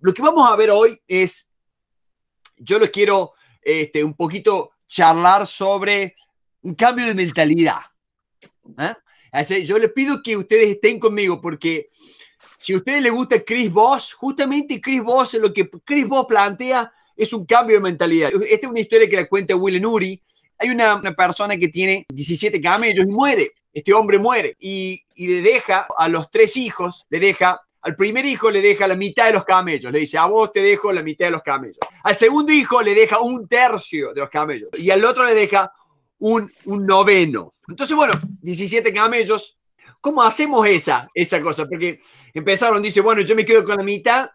Lo que vamos a ver hoy es, yo les quiero este, un poquito charlar sobre un cambio de mentalidad. ¿eh? Así, yo les pido que ustedes estén conmigo porque si a ustedes les gusta Chris Voss, justamente Chris Voss, lo que Chris Voss plantea es un cambio de mentalidad. Esta es una historia que la cuenta Willen Uri. Hay una, persona que tiene 17 camellos y muere. Este hombre muere y le deja a los tres hijos, le deja al primer hijo le deja la mitad de los camellos, le dice, a vos te dejo la mitad de los camellos. Al segundo hijo le deja un tercio de los camellos y al otro le deja un, noveno. Entonces, bueno, 17 camellos. ¿Cómo hacemos esa, esa cosa? Porque empezaron, dice, bueno, yo me quedo con la mitad,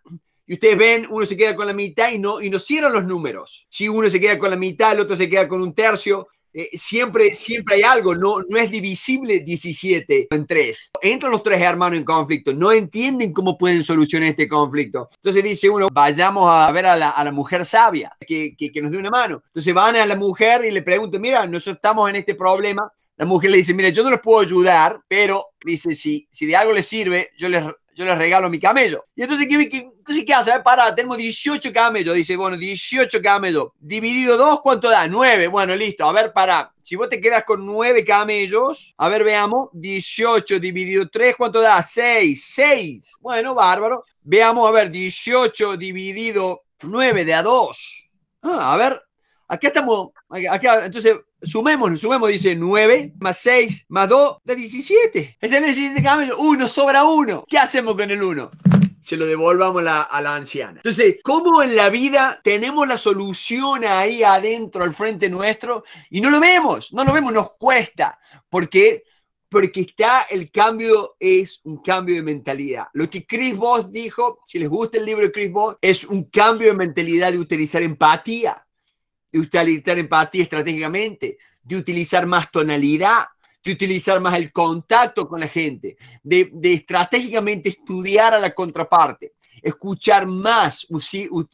y ustedes ven, uno se queda con la mitad y no, y no cierran los números. Si uno se queda con la mitad, el otro se queda con un tercio. Eh, siempre, siempre hay algo, no, no es divisible 17 en 3. Entran los tres hermanos en conflicto, no entienden cómo pueden solucionar este conflicto. Entonces dice uno, vayamos a ver a la, mujer sabia, que, nos dé una mano. Entonces van a la mujer y le preguntan, mira, nosotros estamos en este problema. La mujer le dice, mira, yo no les puedo ayudar, pero dice, si, si de algo les sirve, yo les yo les regalo mi camello. Y entonces, ¿qué, qué, hace? para, tenemos 18 camellos. Dice, bueno, 18 camellos. Dividido 2, ¿cuánto da? 9. Bueno, listo. A ver, para. Si vos te quedas con 9 camellos, a ver, veamos. 18 dividido 3, ¿cuánto da? 6. 6. Bueno, bárbaro. Veamos, a ver, 18 dividido 9 de a 2. Ah, a ver, acá estamos. Acá, entonces, Sumemos, sumemos, dice 9 más 6 más 2 da 17. Este 17 cambio uno sobra uno. ¿Qué hacemos con el uno? se lo devolvamos a la anciana. Entonces, ¿cómo en la vida tenemos la solución ahí adentro, al frente nuestro? Y no lo vemos, no lo vemos, nos cuesta. ¿Por qué? Porque está el cambio, es un cambio de mentalidad. Lo que Chris Voss dijo, si les gusta el libro de Chris Voss, es un cambio de mentalidad de utilizar empatía de utilizar empatía estratégicamente, de utilizar más tonalidad, de utilizar más el contacto con la gente, de, estratégicamente estudiar a la contraparte, escuchar más,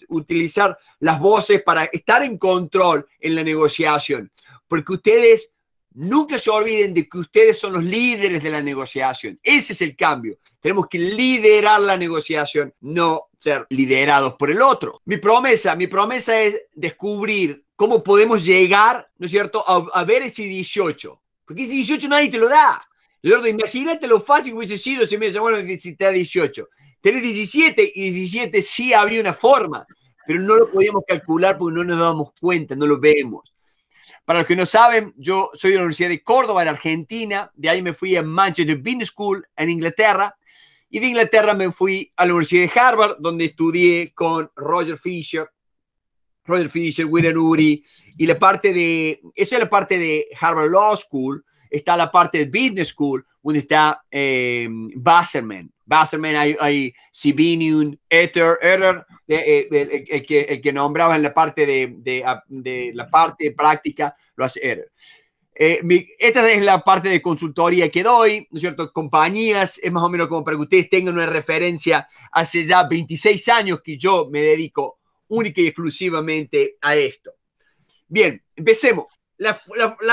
utilizar las voces para estar en control en la negociación. Porque ustedes nunca se olviden de que ustedes son los líderes de la negociación. Ese es el cambio. Tenemos que liderar la negociación, no ser liderados por el otro. Mi promesa, mi promesa es descubrir cómo podemos llegar, ¿no es cierto?, a, ver ese 18. Porque ese 18 nadie te lo da. imagínate lo fácil que hubiese sido si me decían, bueno, si te da 18. Tenés 17 y 17 sí había una forma, pero no lo podíamos calcular porque no nos dábamos cuenta, no lo vemos. Para los que no saben, yo soy de la Universidad de Córdoba, en Argentina. De ahí me fui a Manchester Business School, en Inglaterra. Y de Inglaterra me fui a la Universidad de Harvard, donde estudié con Roger Fisher, Roger Fisher, William Uri, y la parte de, esa es la parte de Harvard Law School, está la parte de Business School, donde está Basserman. Eh, Basserman, hay, hay Sibinium, Ether, Ether eh, el, que, el, que, nombraba en la parte de, de, la parte de práctica, lo hace Ether. Eh, esta es la parte de consultoría que doy, ¿no es cierto? Compañías, es más o menos como para que ustedes tengan una referencia. Hace ya 26 años que yo me dedico única y exclusivamente a esto. Bien, empecemos. La,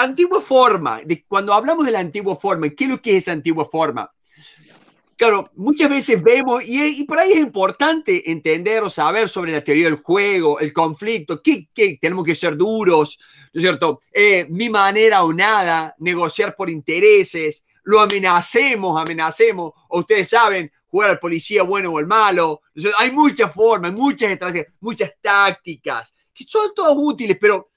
antigua forma, de, cuando hablamos de la antigua forma, ¿qué es lo que es esa antigua forma? Claro, muchas veces vemos, y, por ahí es importante entender o saber sobre la teoría del juego, el conflicto, que, tenemos que ser duros, ¿no es cierto? Eh, mi manera o nada, negociar por intereses, lo amenacemos, amenacemos, o ustedes saben, jugar al policía bueno o el malo. hay muchas formas, muchas estrategias, muchas tácticas, que son todas útiles, pero,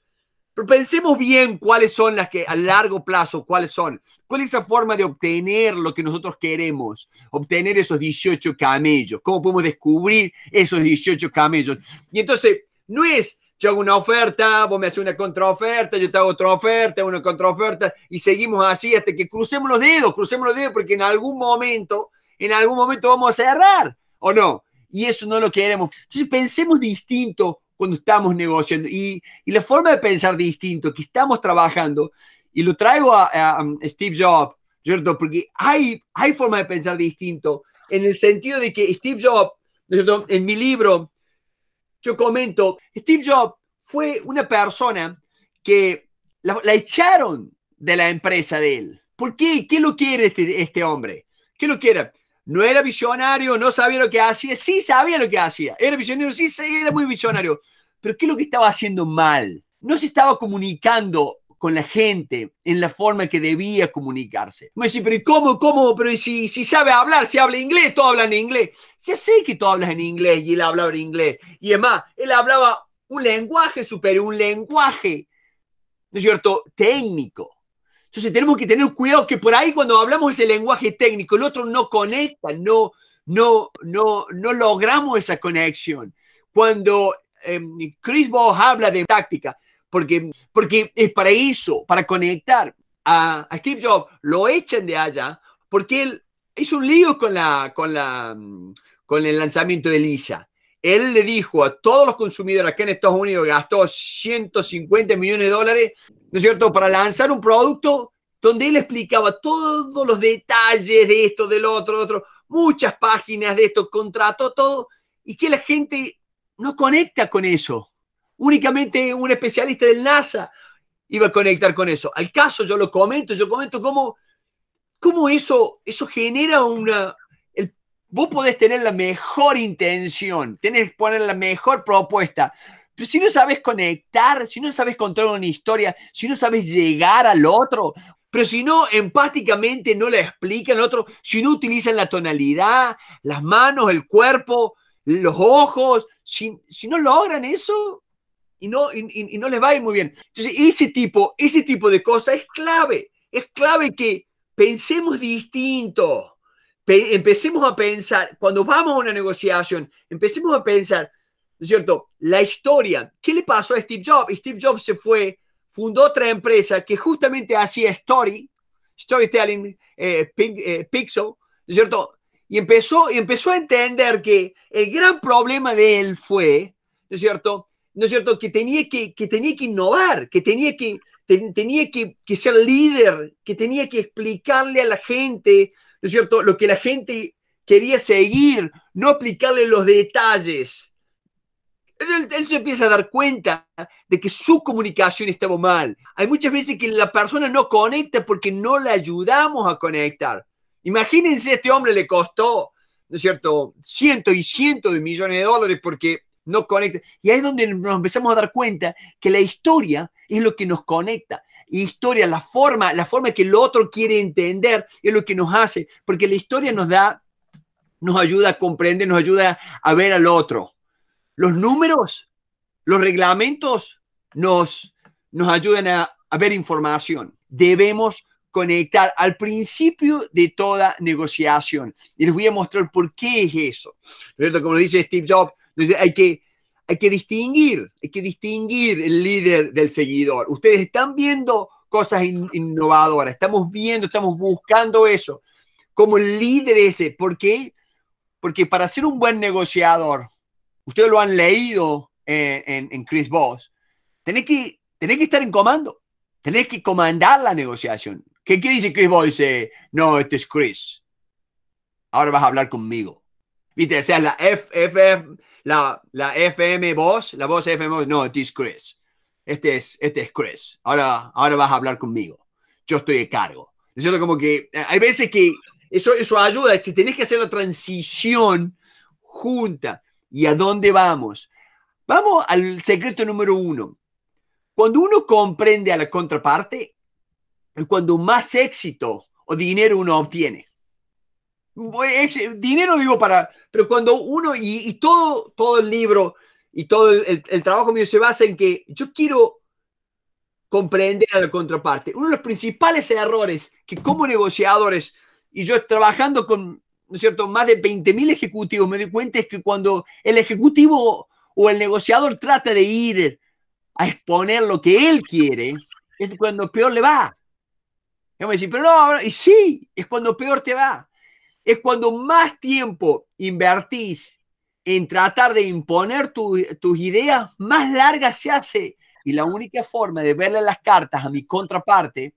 pero pensemos bien cuáles son las que a largo plazo, cuáles son. ¿Cuál es esa forma de obtener lo que nosotros queremos? Obtener esos 18 camellos. ¿Cómo podemos descubrir esos 18 camellos? Y entonces, no es yo hago una oferta, vos me haces una contraoferta, yo te hago otra oferta, una contraoferta, y seguimos así hasta que crucemos los dedos, crucemos los dedos, porque en algún momento en algún momento vamos a cerrar, ¿o no? Y eso no lo queremos. Entonces pensemos distinto cuando estamos negociando. Y, la forma de pensar distinto que estamos trabajando, y lo traigo a, Steve Jobs, ¿cierto? Porque hay, hay forma de pensar distinto, en el sentido de que Steve Jobs, En mi libro, yo comento, Steve Jobs fue una persona que la, echaron de la empresa de él. ¿Por qué? ¿Qué lo quiere este, este hombre? ¿Qué lo quiere? No era visionario, no sabía lo que hacía, sí sabía lo que hacía. Era visionario, sí era muy visionario. Pero ¿qué es lo que estaba haciendo mal? No se estaba comunicando con la gente en la forma que debía comunicarse. Me dice, pero ¿y cómo, cómo? Pero si, si sabe hablar, si habla inglés, todos hablan inglés. Ya sé que tú hablas en inglés y él hablaba en inglés. Y además, él hablaba un lenguaje superior, un lenguaje, ¿no es cierto?, técnico. Entonces tenemos que tener cuidado que por ahí cuando hablamos ese lenguaje técnico, el otro no conecta, no, no, no, no logramos esa conexión. Cuando em, Chris Voss habla de táctica, porque, porque es para eso, para conectar a, a Steve Jobs, lo echan de allá porque él hizo un lío con, la, con, la, con el lanzamiento de Lisa. Él le dijo a todos los consumidores que en Estados Unidos gastó 150 millones de dólares, ¿no es cierto?, para lanzar un producto donde él explicaba todos los detalles de esto, del otro, de otro, muchas páginas de esto, contrató todo, y que la gente no conecta con eso. Únicamente un especialista del NASA iba a conectar con eso. Al caso yo lo comento, yo comento cómo, cómo eso, eso genera una... El, vos podés tener la mejor intención, tenés poner la mejor propuesta, pero si no sabes conectar, si no sabes contar una historia, si no sabes llegar al otro, pero si no empáticamente no le explican al otro, si no utilizan la tonalidad, las manos, el cuerpo, los ojos, si, no logran eso y no, y, no les va a ir muy bien. Entonces, ese tipo, ese tipo de cosas es clave. Es clave que pensemos distinto. empecemos a pensar, cuando vamos a una negociación, empecemos a pensar, ¿no es cierto? La historia. ¿Qué le pasó a Steve Jobs? Steve Jobs se fue, fundó otra empresa que justamente hacía story, storytelling, eh, eh, pixel, ¿no es cierto? Y empezó, empezó a entender que el gran problema de él fue, ¿no es cierto? ¿No es cierto? Que tenía que, que, tenía que innovar, que tenía que, tenía que, que ser líder, que tenía que explicarle a la gente, ¿no es cierto? Lo que la gente quería seguir, no explicarle los detalles, él, se empieza a dar cuenta de que su comunicación estaba mal. Hay muchas veces que la persona no conecta porque no la ayudamos a conectar. Imagínense, a este hombre le costó, ¿no es cierto?, cientos y cientos de millones de dólares porque no conecta. Y ahí es donde nos empezamos a dar cuenta que la historia es lo que nos conecta. Y historia, la forma, la forma que el otro quiere entender es lo que nos hace, porque la historia nos da, nos ayuda a comprender, nos ayuda a ver al otro los números, los reglamentos nos, nos ayudan a, ver información. Debemos conectar al principio de toda negociación. Y les voy a mostrar por qué es eso. Como dice Steve Jobs, hay que, hay que distinguir, hay que distinguir el líder del seguidor. Ustedes están viendo cosas innovadoras, estamos viendo, estamos buscando eso como líder ese. ¿Por qué? Porque para ser un buen negociador, ustedes lo han leído en, en, Chris Voss, tenés que, tenés que estar en comando, tenés que comandar la negociación. ¿Qué, qué dice Chris Voss? Dice, no, este es Chris. Ahora vas a hablar conmigo. Viste, o sea, la la, la FM Voss, la voz FM Voss, no, este es Chris. Este es, este es Chris. Ahora, ahora vas a hablar conmigo. Yo estoy de cargo. Es cierto, como que eh, hay veces que eso, eso ayuda. Si tenés que hacer la transición junta y a dónde vamos. Vamos al secreto número uno. Cuando uno comprende a la contraparte, es cuando más éxito o dinero uno obtiene. Eh, dinero digo para, pero cuando uno, y, todo, todo el libro y todo el trabajo mío se basa en que yo quiero comprender a la contraparte. Uno de los principales errores que como negociadores, y yo trabajando con ¿no es cierto?, más de 20.000 ejecutivos, me doy cuenta es que cuando el ejecutivo o el negociador trata de ir a exponer lo que él quiere, es cuando peor le va. Y me a pero no, y sí, es cuando peor te va. Es cuando más tiempo invertís en tratar de imponer tus ideas, más larga se hace. Y la única forma de verle las cartas a mi contraparte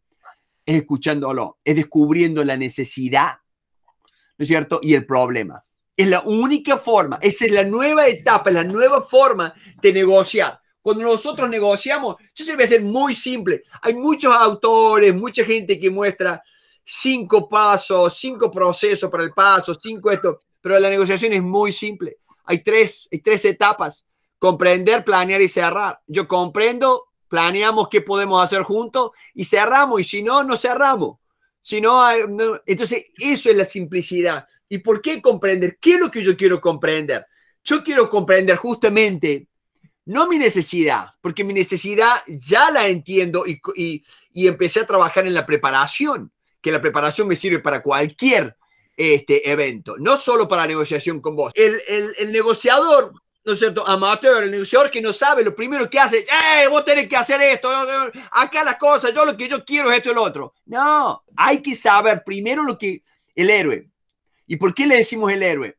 es escuchándolo, es descubriendo la necesidad ¿no es cierto? Y el problema. Es la única forma, esa es la nueva etapa, la nueva forma de negociar. Cuando nosotros negociamos, eso se a hacer muy simple. Hay muchos autores, mucha gente que muestra cinco pasos, cinco procesos para el paso, cinco esto, pero la negociación es muy simple. Hay tres, hay tres etapas. Comprender, planear y cerrar. Yo comprendo, planeamos qué podemos hacer juntos y cerramos. Y si no, no cerramos entonces eso es la simplicidad. ¿Y por qué comprender? ¿Qué es lo que yo quiero comprender? Yo quiero comprender justamente no mi necesidad, porque mi necesidad ya la entiendo y, empecé a trabajar en la preparación, que la preparación me sirve para cualquier este evento, no solo para negociación con vos. El, el negociador ¿no es cierto?, amateur, el negociador que no sabe, lo primero que hace, ¡eh, vos tenés que hacer esto! Acá las cosas, yo lo que yo quiero es esto y lo otro. No, hay que saber primero lo que el héroe. ¿Y por qué le decimos el héroe?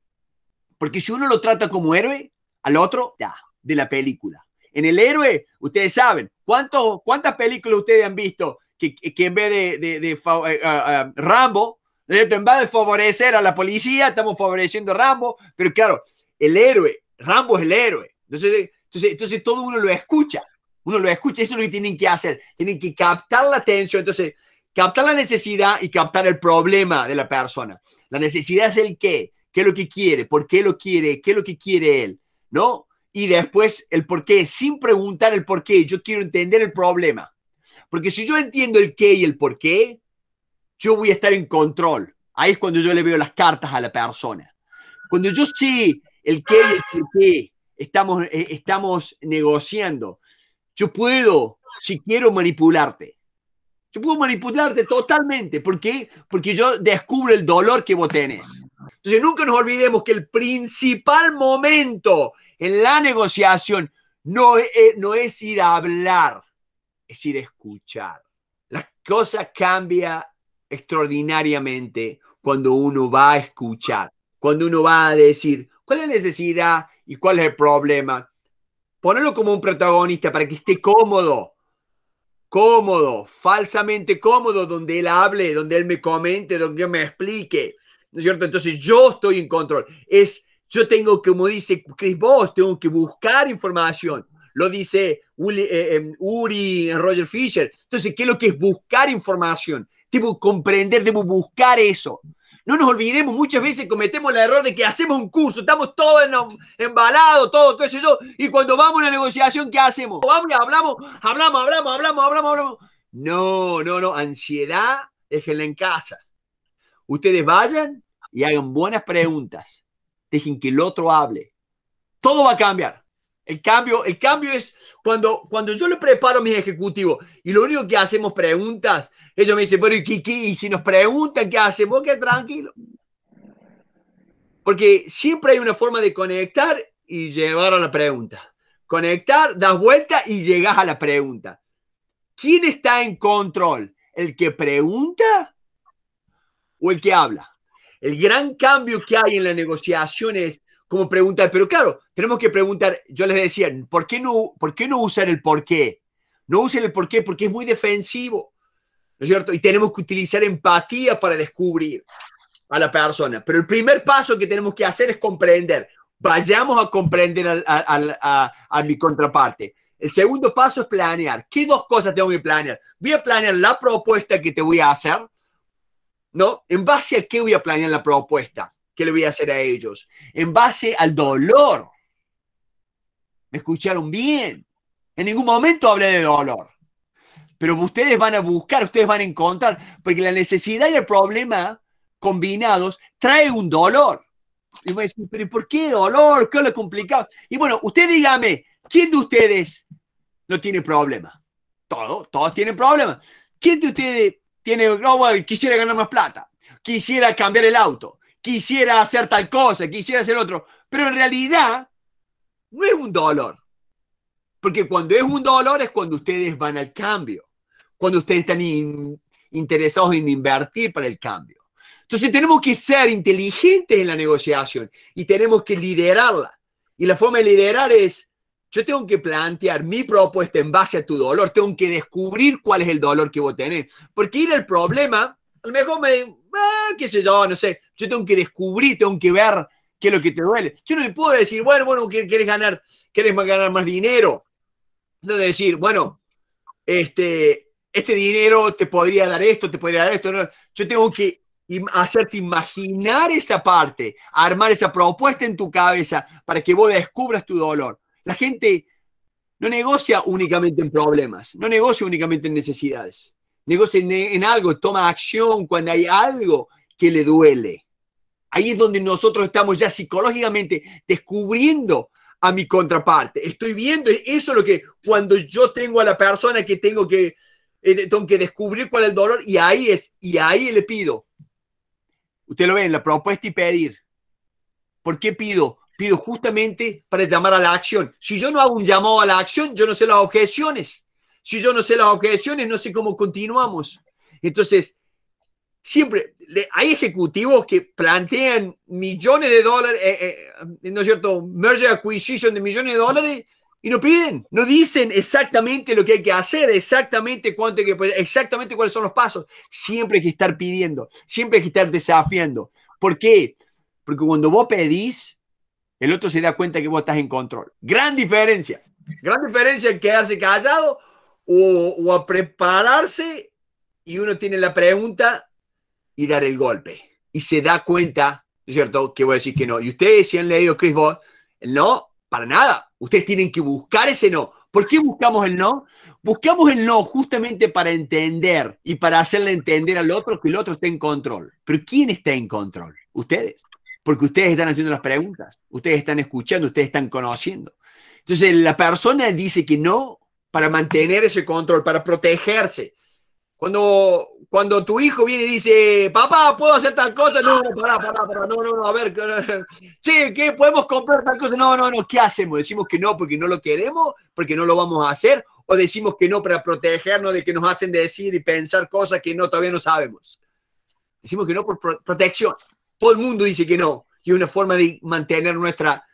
Porque si uno lo trata como héroe, al otro, ya, de la película. En el héroe, ustedes saben, ¿cuántas películas ustedes han visto que, que en vez de, de, eh, ah, ah, Rambo, en vez de favorecer a la policía, estamos favoreciendo a Rambo, pero claro, el héroe Rambo es el héroe. Entonces, entonces, entonces todo uno lo escucha. Uno lo escucha, eso es lo que tienen que hacer. Tienen que captar la atención, entonces captar la necesidad y captar el problema de la persona. La necesidad es el qué, qué es lo que quiere, por qué lo quiere, qué es lo que quiere él, ¿no? Y después el por qué, sin preguntar el por qué, yo quiero entender el problema. Porque si yo entiendo el qué y el por qué, yo voy a estar en control. Ahí es cuando yo le veo las cartas a la persona. Cuando yo sí el qué y el qué estamos, eh, estamos negociando. Yo puedo, si quiero, manipularte. Yo puedo manipularte totalmente. ¿Por qué? Porque yo descubro el dolor que vos tenés. Entonces, nunca nos olvidemos que el principal momento en la negociación no e, eh, no es ir a hablar, es ir a escuchar. La cosa cambia extraordinariamente cuando uno va a escuchar, cuando uno va a decir, ¿Cuál es la necesidad y cuál es el problema? Ponerlo como un protagonista para que esté cómodo, cómodo, falsamente cómodo, donde él hable, donde él me comente, donde yo me explique. ¿No es cierto? Entonces yo estoy en control. Es, yo tengo, como dice Chris Voss, tengo que buscar información. Lo dice eh, em, Uri, eh, Roger Fisher. Entonces, ¿qué es lo que es buscar información? Debo comprender, debo buscar eso no nos olvidemos, muchas veces cometemos el error de que hacemos un curso, estamos todos embalados, todo, todo eso, y cuando vamos a la negociación, ¿qué hacemos? Vamos hablamos, hablamos, hablamos, hablamos, hablamos, hablamos. No, no, no, ansiedad, déjenla en casa. Ustedes vayan y hagan buenas preguntas, dejen que el otro hable. Todo va a cambiar. El cambio, el cambio es cuando, cuando yo le preparo a mis ejecutivos y lo único que hacemos preguntas, ellos me dicen, pero ¿y, si nos preguntan qué hacemos? Qué tranquilo. Porque siempre hay una forma de conectar y llevar a la pregunta. Conectar, das vuelta y llegas a la pregunta. ¿Quién está en control? ¿El que pregunta o el que habla? El gran cambio que hay en las negociaciones es como preguntar, pero claro, tenemos que preguntar, yo les decía, ¿por qué no, por qué no usar el por qué? No usen el por qué porque es muy defensivo, ¿no es cierto? Y tenemos que utilizar empatía para descubrir a la persona. Pero el primer paso que tenemos que hacer es comprender. Vayamos a comprender a, a mi contraparte. El segundo paso es planear. ¿Qué dos cosas tengo que planear? Voy a planear la propuesta que te voy a hacer, ¿no? ¿En base a qué voy a planear la propuesta? ¿Qué le voy a hacer a ellos, en base al dolor. ¿Me escucharon bien? En ningún momento hablé de dolor. Pero ustedes van a buscar, ustedes van a encontrar, porque la necesidad y el problema combinados trae un dolor. Y me dicen, pero ¿por qué dolor? ¿Qué es lo complicado? Y bueno, usted dígame, ¿quién de ustedes no tiene problema? Todos, todos tienen problemas. ¿Quién de ustedes tiene, quisiera ganar más plata? Quisiera cambiar el auto quisiera hacer tal cosa, quisiera hacer otro, pero en realidad no es un dolor. Porque cuando es un dolor es cuando ustedes van al cambio, cuando ustedes están interesados en invertir para el cambio. Entonces tenemos que ser inteligentes en la negociación y tenemos que liderarla. Y la forma de liderar es, yo tengo que plantear mi propuesta en base a tu dolor, tengo que descubrir cuál es el dolor que vos tenés. Porque ir al problema, a lo mejor me, Ah, qué sé yo, no sé, yo tengo que descubrir, tengo que ver qué es lo que te duele. Yo no le puedo decir, bueno, bueno, querés ganar, ganar más dinero. No decir, bueno, este, este dinero te podría dar esto, te podría dar esto. Yo tengo que hacerte imaginar esa parte, armar esa propuesta en tu cabeza para que vos descubras tu dolor. La gente no negocia únicamente en problemas, no negocia únicamente en necesidades negocien en, algo, toma acción cuando hay algo que le duele. Ahí es donde nosotros estamos ya psicológicamente descubriendo a mi contraparte. Estoy viendo, eso es lo que cuando yo tengo a la persona que tengo que, eh, tengo que descubrir cuál es el dolor y ahí es, y ahí le pido. Usted lo en la propuesta y pedir. ¿Por qué pido? Pido justamente para llamar a la acción. Si yo no hago un llamado a la acción, yo no sé las objeciones. Si yo no sé las objeciones, no sé cómo continuamos. Entonces, siempre hay ejecutivos que plantean millones de dólares, eh, eh, ¿no es cierto? Merger acquisition de millones de dólares y no piden, no dicen exactamente lo que hay que hacer, exactamente cuánto hay exactamente cuáles son los pasos. Siempre hay que estar pidiendo, siempre hay que estar desafiando. ¿Por qué? Porque cuando vos pedís, el otro se da cuenta que vos estás en control. Gran diferencia. Gran diferencia en quedarse callado o, a prepararse y uno tiene la pregunta y dar el golpe. Y se da cuenta, cierto?, que voy a decir que no. Y ustedes, si han leído Chris Ball, el no, para nada. Ustedes tienen que buscar ese no. ¿Por qué buscamos el no? Buscamos el no justamente para entender y para hacerle entender al otro que el otro está en control. Pero ¿quién está en control? Ustedes. Porque ustedes están haciendo las preguntas, ustedes están escuchando, ustedes están conociendo. Entonces, la persona dice que no para mantener ese control, para protegerse. Cuando, cuando tu hijo viene y dice, papá, ¿puedo hacer tal cosa? No, no, no, no, a ver, Sí, ¿qué? ¿Podemos comprar tal cosa? No, no, no, ¿qué hacemos? Decimos que no porque no lo queremos, porque no lo vamos a hacer, o decimos que no para protegernos de que nos hacen decir y pensar cosas que no todavía no sabemos. Decimos que no por protección. Todo el mundo dice que no, y es una forma de mantener nuestra,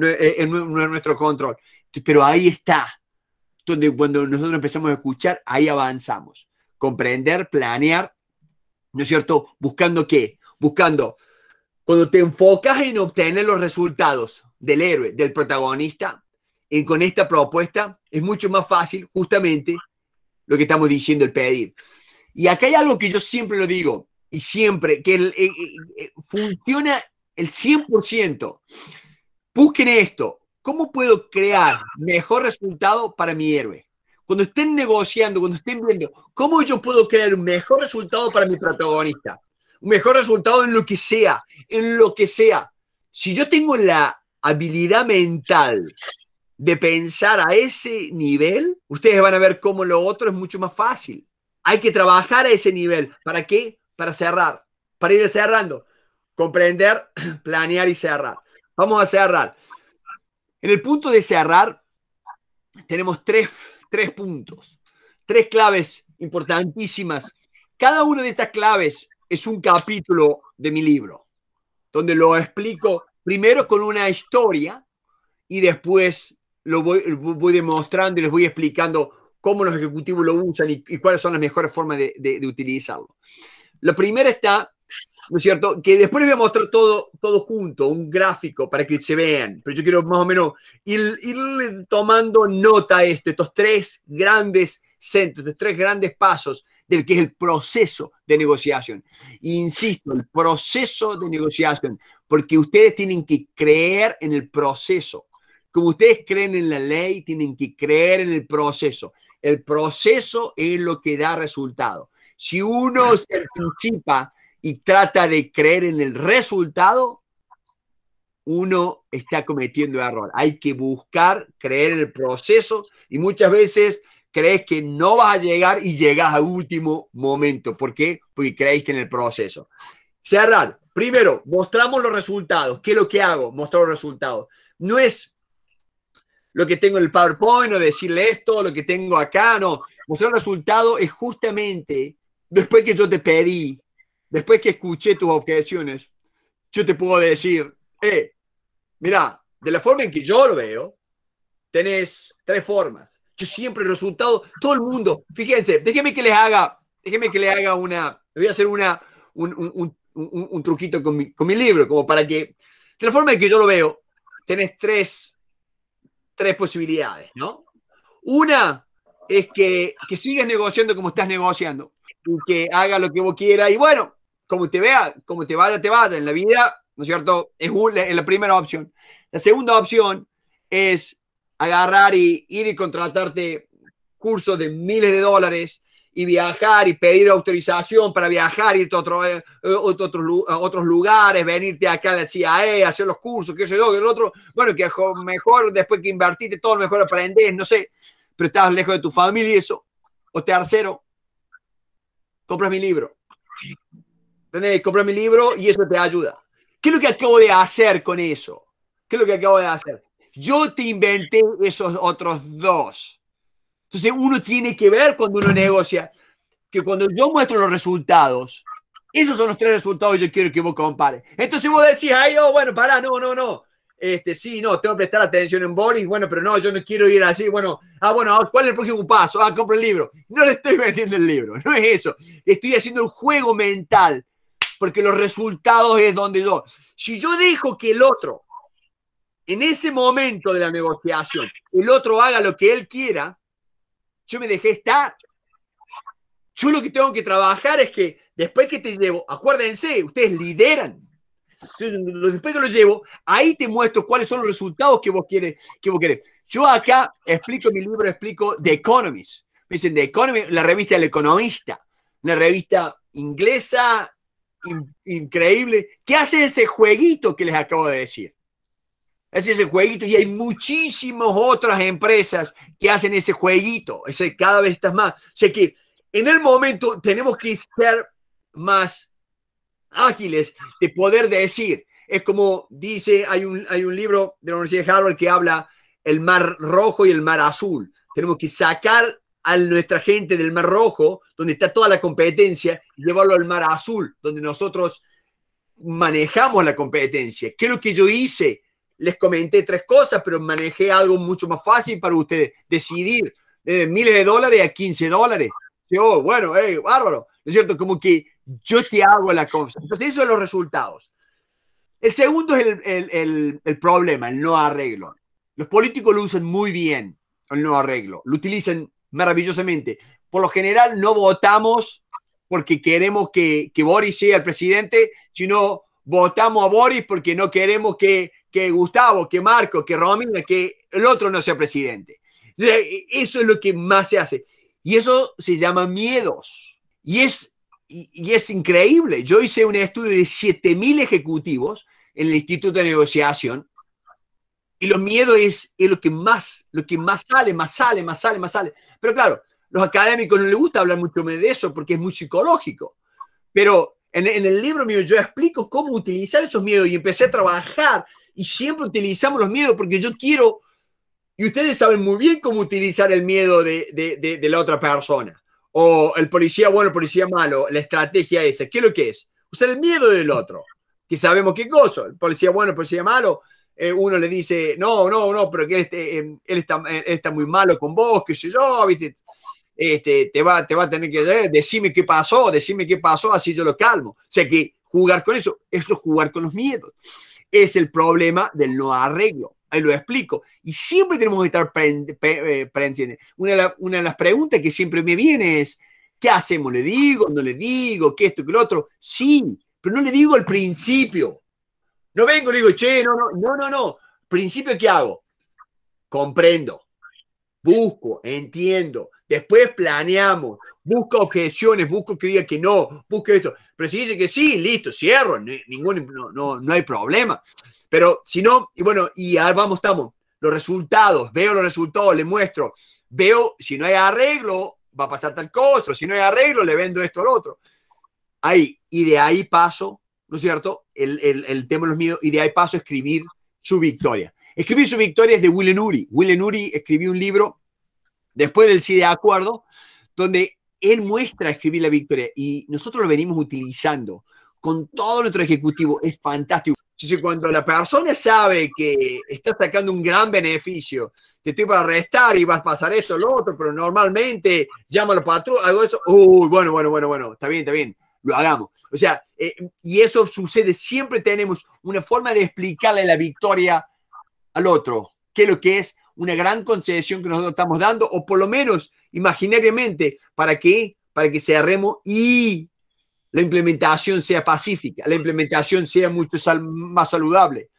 eh, en nuestro control. Pero ahí está, donde cuando nosotros empezamos a escuchar, ahí avanzamos. Comprender, planear, ¿no es cierto? Buscando qué? Buscando, cuando te enfocas en obtener los resultados del héroe, del protagonista, en, con esta propuesta, es mucho más fácil justamente lo que estamos diciendo, el pedir. Y acá hay algo que yo siempre lo digo, y siempre, que eh, eh, eh, funciona el 100%. Busquen esto, ¿cómo puedo crear mejor resultado para mi héroe? Cuando estén negociando, cuando estén viendo, ¿cómo yo puedo crear un mejor resultado para mi protagonista? Un mejor resultado en lo que sea, en lo que sea. Si yo tengo la habilidad mental de pensar a ese nivel, ustedes van a ver cómo lo otro es mucho más fácil. Hay que trabajar a ese nivel. ¿Para qué? Para cerrar, para ir cerrando. Comprender, planear y cerrar. Vamos a cerrar. En el punto de cerrar, tenemos tres, puntos, tres claves importantísimas. Cada una de estas claves es un capítulo de mi libro, donde lo explico primero con una historia y después lo voy, demostrando y les voy explicando cómo los ejecutivos lo usan y, cuáles son las mejores formas de utilizarlo. La primera está ¿no es cierto? Que después les voy a mostrar todo, todo junto, un gráfico para que se vean, pero yo quiero más o menos ir, tomando nota de estos tres grandes centros, estos tres grandes pasos del que es el proceso de negociación. Insisto, el proceso de negociación, porque ustedes tienen que creer en el proceso. Como ustedes creen en la ley, tienen que creer en el proceso. El proceso es lo que da resultado. Si uno se anticipa y trata de creer en el resultado, uno está cometiendo error. Hay que buscar, creer en el proceso y muchas veces crees que no vas a llegar y llegas a último momento. ¿Por qué? Porque que en el proceso. Cerrar. Primero, mostramos los resultados. ¿Qué es lo que hago? Mostrar los resultados. No es lo que tengo en el PowerPoint o decirle esto, lo que tengo acá, no. Mostrar el resultado es justamente después que yo te pedí después que escuché tus objeciones, yo te puedo decir, eh, mirá, de la forma en que yo lo veo, tenés tres formas. Yo siempre el resultado, todo el mundo, fíjense, déjeme que les haga, déjeme que les haga una, voy a hacer una, un, un, un, truquito con mi, libro, como para que, de la forma en que yo lo veo, tenés tres, tres posibilidades, ¿no? Una es que, que sigas negociando como estás negociando, y que haga lo que vos quieras, y bueno, como te vea, como te vaya, te vaya en la vida, ¿no es cierto? Es, la primera opción. La segunda opción es agarrar y ir y contratarte cursos de miles de dólares y viajar y pedir autorización para viajar, irte a, otro, eh, otro, a otros lugares, venirte acá a la CIA, hacer los cursos, que sé yo, que el otro, bueno, que mejor después que invertiste todo, mejor aprendes, no sé, pero estás lejos de tu familia y eso. O tercero, compras mi libro. ¿Entendés? comprar mi libro y eso te ayuda. ¿Qué es lo que acabo de hacer con eso? ¿Qué es lo que acabo de hacer? Yo te inventé esos otros dos. Entonces uno tiene que ver cuando uno negocia que cuando yo muestro los resultados, esos son los tres resultados que yo quiero que vos compares. Entonces vos decís, ay, bueno, pará, no, no, no. Este, sí, no, tengo que prestar atención en Boris, bueno, pero no, yo no quiero ir así, bueno, ah, bueno, ah, ¿cuál es el próximo paso? Ah, compro el libro. No le estoy vendiendo el libro, no es eso. Estoy haciendo un juego mental porque los resultados es donde yo, si yo dejo que el otro, en ese momento de la negociación, el otro haga lo que él quiera, yo me dejé estar. Yo lo que tengo que trabajar es que después que te llevo, acuérdense, ustedes lideran. después que lo llevo, ahí te muestro cuáles son los resultados que vos quieres. Que vos querés. Yo acá explico mi libro, explico The Economist. Me dicen The Economist, la revista El Economista, una revista inglesa increíble que hace ese jueguito que les acabo de decir. es ese jueguito y hay muchísimas otras empresas que hacen ese jueguito, ese cada vez estás más. sé que en el momento tenemos que ser más ágiles de poder decir. Es como dice, hay un, hay un libro de la Universidad de Harvard que habla el mar rojo y el mar azul. Tenemos que sacar a nuestra gente del Mar Rojo, donde está toda la competencia, y llevarlo al Mar Azul, donde nosotros manejamos la competencia. ¿Qué es lo que yo hice? Les comenté tres cosas, pero manejé algo mucho más fácil para ustedes, decidir desde eh, miles de dólares a 15 dólares. Yo, bueno, eh, bárbaro, ¿no es cierto? Como que yo te hago la cosa. Entonces, esos son los resultados. El segundo es el, el, el, el problema, el no arreglo. Los políticos lo usan muy bien, el no arreglo. Lo utilizan maravillosamente. Por lo general no votamos porque queremos que, que Boris sea el presidente, sino votamos a Boris porque no queremos que, Gustavo, que Marco, que Romina, que el otro no sea presidente. Eso es lo que más se hace. Y eso se llama miedos. Y es, y, y es increíble. Yo hice un estudio de 7.000 ejecutivos en el Instituto de Negociación y los miedos es, es, lo que más, lo que más sale, más sale, más sale, más sale. Pero claro, los académicos no les gusta hablar mucho de eso porque es muy psicológico. Pero en, el libro mío yo explico cómo utilizar esos miedos y empecé a trabajar y siempre utilizamos los miedos porque yo quiero, y ustedes saben muy bien cómo utilizar el miedo de, de, de, de la otra persona. O el policía bueno, el policía malo, la estrategia esa. ¿Qué es lo que es? Usar el miedo del otro, que sabemos qué cosa. El policía bueno, el policía malo, eh, uno le dice, no, no, no, pero que él, este, eh, él, está, eh, está, muy malo con vos, qué sé yo, Este, te, va, te va a tener que decirme qué pasó, decirme qué pasó, así yo lo calmo. O sea que jugar con eso, eso es jugar con los miedos. Es el problema del no arreglo. Ahí lo explico. Y siempre tenemos que estar pre Una, una de las preguntas que siempre me viene es, ¿qué hacemos? ¿Le digo? ¿No le digo? ¿Qué esto? ¿Qué lo otro? Sí, pero no le digo al principio no vengo, le digo, che, no, no, no, no, no. Principio, ¿qué hago? Comprendo, busco, entiendo. Después planeamos, busco objeciones, busco que diga que no, busco esto. Pero si dice que sí, listo, cierro, ningún, no, hay problema. Pero si no, y bueno, y ahora vamos, estamos. Los resultados, veo los resultados, le muestro. Veo si no hay arreglo, va a pasar tal cosa. Si no hay arreglo, le vendo esto al otro. Ahí, y de ahí paso ¿no es cierto? El, tema de los miedos y de ahí paso a escribir su victoria. Escribir su victoria es de Willen Uri. Willen Uri escribió un libro después del sí de acuerdo, donde él muestra escribir la victoria y nosotros lo venimos utilizando con todo nuestro ejecutivo. Es fantástico. cuando la persona sabe que está sacando un gran beneficio, te estoy para restar y vas a pasar esto, lo otro, pero normalmente llama al patrón, algo de eso. Uy, bueno, bueno, bueno, bueno, está bien, está bien lo hagamos. O sea, eh, y eso sucede, siempre tenemos una forma de explicarle la victoria al otro, que lo que es una gran concesión que nosotros estamos dando, o por lo menos imaginariamente, para que, para que cerremos y la implementación sea pacífica, la implementación sea mucho más saludable.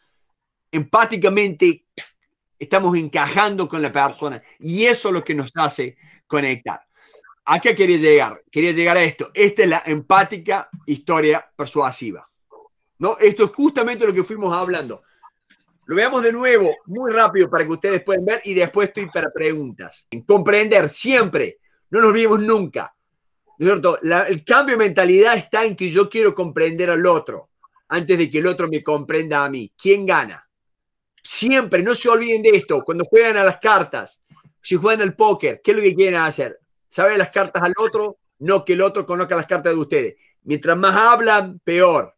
Empáticamente estamos encajando con la persona y eso es lo que nos hace conectar. ¿A qué quería llegar? Quería llegar a esto. Esta es la empática historia persuasiva. ¿no? Esto es justamente lo que fuimos hablando. Lo veamos de nuevo, muy rápido, para que ustedes puedan ver y después estoy para preguntas. Comprender siempre, no nos olvidemos nunca. cierto? el cambio de mentalidad está en que yo quiero comprender al otro antes de que el otro me comprenda a mí. ¿Quién gana? Siempre, no se olviden de esto. Cuando juegan a las cartas, si juegan al póker, ¿qué es lo que quieren hacer? sabe las cartas al otro, no que el otro conozca las cartas de ustedes. Mientras más hablan, peor.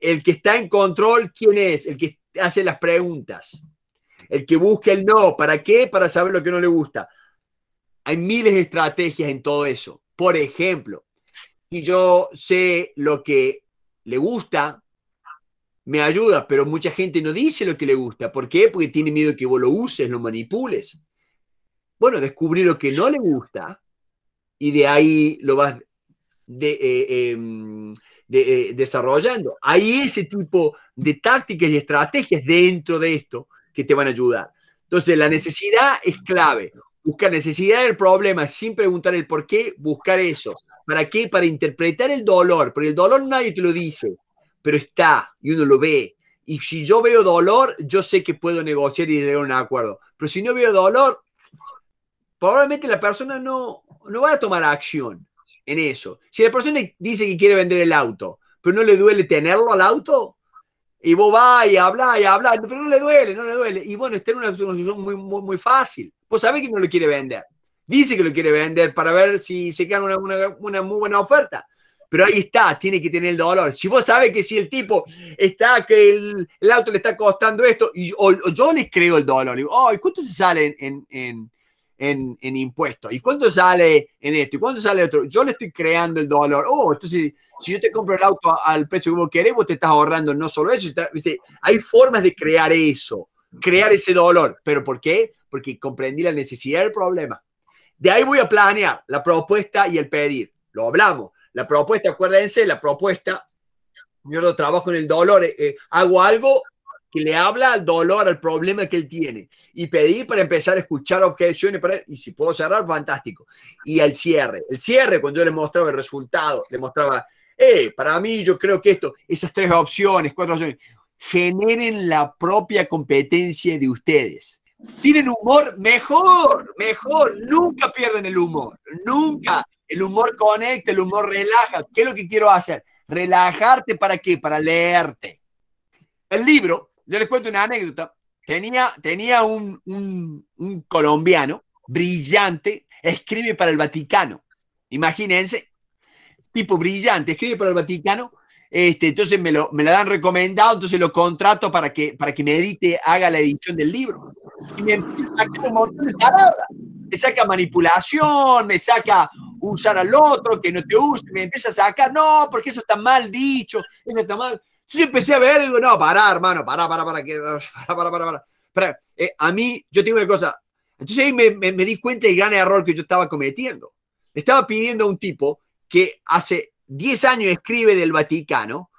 El que está en control, ¿quién es? El que hace las preguntas. El que busca el no. ¿Para qué? Para saber lo que no le gusta. Hay miles de estrategias en todo eso. Por ejemplo, si yo sé lo que le gusta, me ayuda, pero mucha gente no dice lo que le gusta. ¿Por qué? Porque tiene miedo que vos lo uses, lo manipules bueno, descubrir lo que no le gusta y de ahí lo vas de, eh, em, eh, desarrollando. Hay ese tipo de tácticas y estrategias dentro de esto que te van a ayudar. Entonces, la necesidad es clave. Buscar necesidad del problema sin preguntar el por qué, buscar eso. ¿Para qué? Para interpretar el dolor, porque el dolor nadie te lo dice, pero está y uno lo ve. Y si yo veo dolor, yo sé que puedo negociar y llegar a un acuerdo. Pero si no veo dolor, probablemente la persona no, no va a tomar acción en eso. Si la persona dice que quiere vender el auto, pero no le duele tenerlo al auto, y vos vas y habla y hablas, pero no le duele, no le duele. Y bueno, está en una situación muy, muy, muy fácil. Vos sabés que no lo quiere vender. Dice que lo quiere vender para ver si se queda una, una, una muy buena oferta. Pero ahí está, tiene que tener el dolor. Si vos sabés que si el tipo está, que el, auto le está costando esto, y, yo les creo el dolor, digo, oh, ¿cuánto se sale en en, impuestos. ¿Y cuánto sale en esto? ¿Y cuánto sale otro? Yo le estoy creando el dolor. Oh, entonces, si yo te compro el auto al precio como queremos, te estás ahorrando no solo eso. hay formas de crear eso, crear ese dolor. ¿Pero por qué? Porque comprendí la necesidad del problema. De ahí voy a planear la propuesta y el pedir. Lo hablamos. La propuesta, acuérdense, la propuesta, yo no trabajo en el dolor, eh, eh, hago algo que le habla al dolor, al problema que él tiene, y pedir para empezar a escuchar objeciones, y si puedo cerrar, fantástico. Y el cierre, el cierre, cuando yo le mostraba el resultado, le mostraba, eh, para mí yo creo que esto, esas tres opciones, cuatro opciones, generen la propia competencia de ustedes. ¿Tienen humor? Mejor, mejor, nunca pierden el humor, nunca. El humor conecta, el humor relaja. ¿Qué es lo que quiero hacer? Relajarte para qué? Para leerte. El libro yo les cuento una anécdota. Tenía, tenía un, colombiano brillante, escribe para el Vaticano. Imagínense, tipo brillante, escribe para el Vaticano. Este, entonces me lo, dan recomendado, entonces lo contrato para que, para que me edite, haga la edición del libro. Y me empieza a montón de palabras. Me saca manipulación, me saca usar al otro que no te guste, me empieza a sacar, no, porque eso está mal dicho, eso está mal. Entonces empecé a ver y digo, no, pará, hermano, pará, pará, pará, que, pará, pará, pará, pará. Eh, a mí, yo tengo una cosa. Entonces ahí me, me, di cuenta del gran error que yo estaba cometiendo. estaba pidiendo a un tipo que hace 10 años escribe del Vaticano,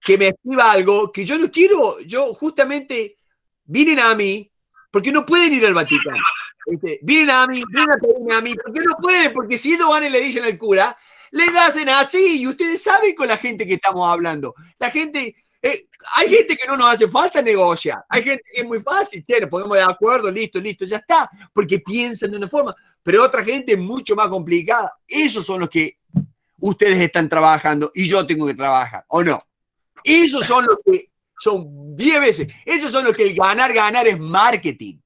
que me escriba algo que yo no quiero. Yo justamente vienen a mí porque no pueden ir al Vaticano. Este, vienen a mí, vienen a mí, porque no pueden, porque si no van y le dicen al cura, les hacen así y ustedes saben con la gente que estamos hablando. La gente, eh, hay gente que no nos hace falta negociar, hay gente que es muy fácil, che, nos ponemos de acuerdo, listo, listo, ya está, porque piensan de una forma, pero otra gente mucho más complicada. Esos son los que ustedes están trabajando y yo tengo que trabajar, ¿o no? Esos son los que son 10 veces, esos son los que el ganar, ganar es marketing.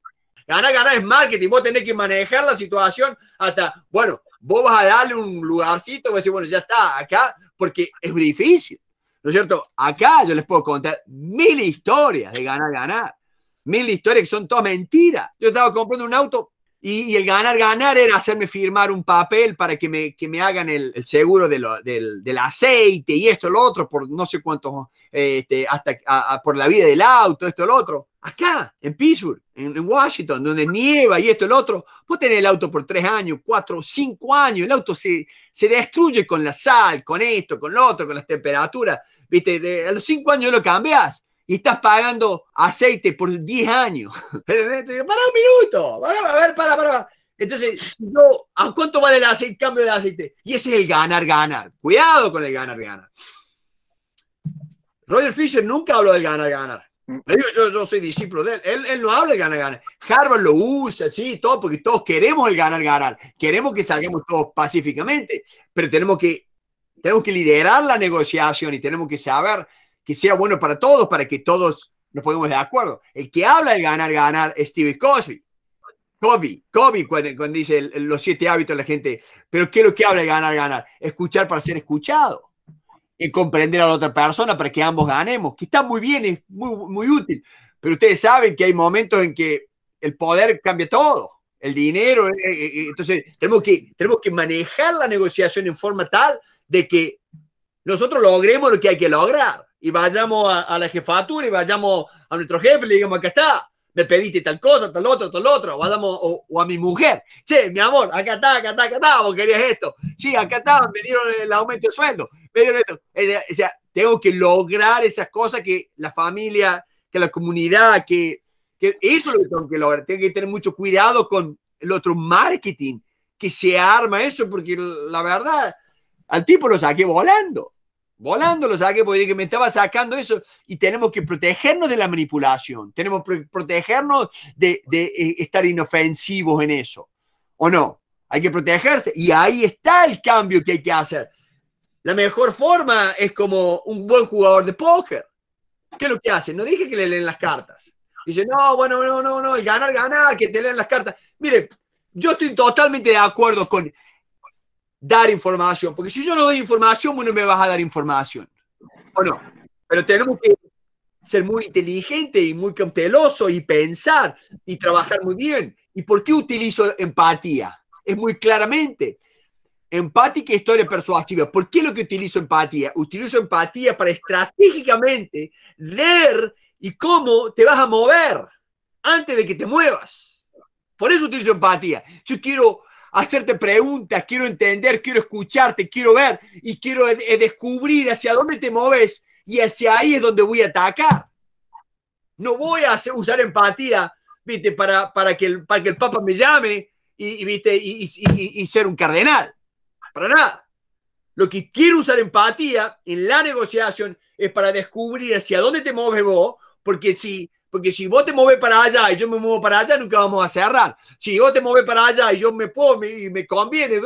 Ganar, ganar es marketing. Vos tenés que manejar la situación hasta, bueno, vos vas a darle un lugarcito, vas a decir, bueno, ya está, acá, porque es difícil. ¿No es cierto? Acá yo les puedo contar mil historias de ganar, ganar. Mil historias que son todas mentiras. Yo estaba comprando un auto y, el ganar, ganar era hacerme firmar un papel para que me, que me hagan el, seguro del, del, aceite y esto, lo otro, por no sé cuántos, este, hasta por la vida del auto, esto, lo otro. Acá, en Pittsburgh, en, Washington, donde nieva y esto, el otro, vos tenés el auto por tres años, cuatro, cinco años, el auto se, se destruye con la sal, con esto, con lo otro, con las temperaturas. Viste, a los cinco años lo cambias y estás pagando aceite por diez años. para un minuto, para, a ver, para, para. Entonces, yo, ¿a cuánto vale el aceite, cambio de aceite? Y ese es el ganar, ganar. Cuidado con el ganar, ganar. Roger Fisher nunca habló del ganar, ganar Mm. yo, soy discípulo de él. él. no habla de ganar, ganar. Harvard lo usa, sí, todo, porque todos queremos el ganar, ganar. Queremos que salgamos todos pacíficamente, pero tenemos que, tenemos que liderar la negociación y tenemos que saber que sea bueno para todos, para que todos nos pongamos de acuerdo. El que habla el ganar, ganar es Steve Cosby. Kobe, Kobe cuando, dice los siete hábitos de la gente, pero ¿qué es lo que habla de ganar, ganar? Escuchar para ser escuchado en comprender a la otra persona para que ambos ganemos, que está muy bien, es muy, muy útil. Pero ustedes saben que hay momentos en que el poder cambia todo, el dinero. Eh, eh, eh, entonces, tenemos que, tenemos que manejar la negociación en forma tal de que nosotros logremos lo que hay que lograr y vayamos a, la jefatura y vayamos a nuestro jefe y le digamos, acá está, me pediste tal cosa, tal otro, tal otro, o, o, a mi mujer, che, mi amor, acá está, acá está, acá está, vos querías esto, sí, acá está, me dieron el aumento de sueldo, o sea, tengo que lograr esas cosas que la familia, que la comunidad, que, eso lo que tengo que lograr. Tengo que tener mucho cuidado con el otro marketing que se arma eso, porque la verdad, al tipo lo saqué volando. Volando lo saqué porque me estaba sacando eso y tenemos que protegernos de la manipulación, tenemos que protegernos de eh, estar inofensivos en eso, ¿o no? Hay que protegerse y ahí está el cambio que hay que hacer. La mejor forma es como un buen jugador de póker. ¿Qué es lo que hace? No dije que le leen las cartas. Dice, no, bueno, no, no, no, el ganar, ganar, que te leen las cartas. Mire, yo estoy totalmente de acuerdo con dar información, porque si yo no doy información, bueno, me vas a dar información. ¿O no? Pero tenemos que ser muy inteligente y muy cauteloso y pensar y trabajar muy bien. ¿Y por qué utilizo empatía? Es muy claramente, Empática y historia persuasiva. Por qué lo que utilizo empatía? Utilizo empatía para estratégicamente leer y cómo te vas a mover antes de que te muevas. Por eso utilizo empatía yo quiero hacerte preguntas, quiero entender, quiero escucharte, quiero ver y quiero eh, descubrir hacia dónde te mueves y hacia ahí es donde voy a atacar. No voy a usar empatía, viste, para, para, que el, para el Papa me llame y, viste, y, ser un cardenal. Para nada. Lo que quiero usar empatía en la negociación es para descubrir hacia dónde te mueves vos, porque si, porque si vos te mueves para allá y yo me muevo para allá, nunca vamos a cerrar. Si vos te mueves para allá y yo me pongo y me conviene,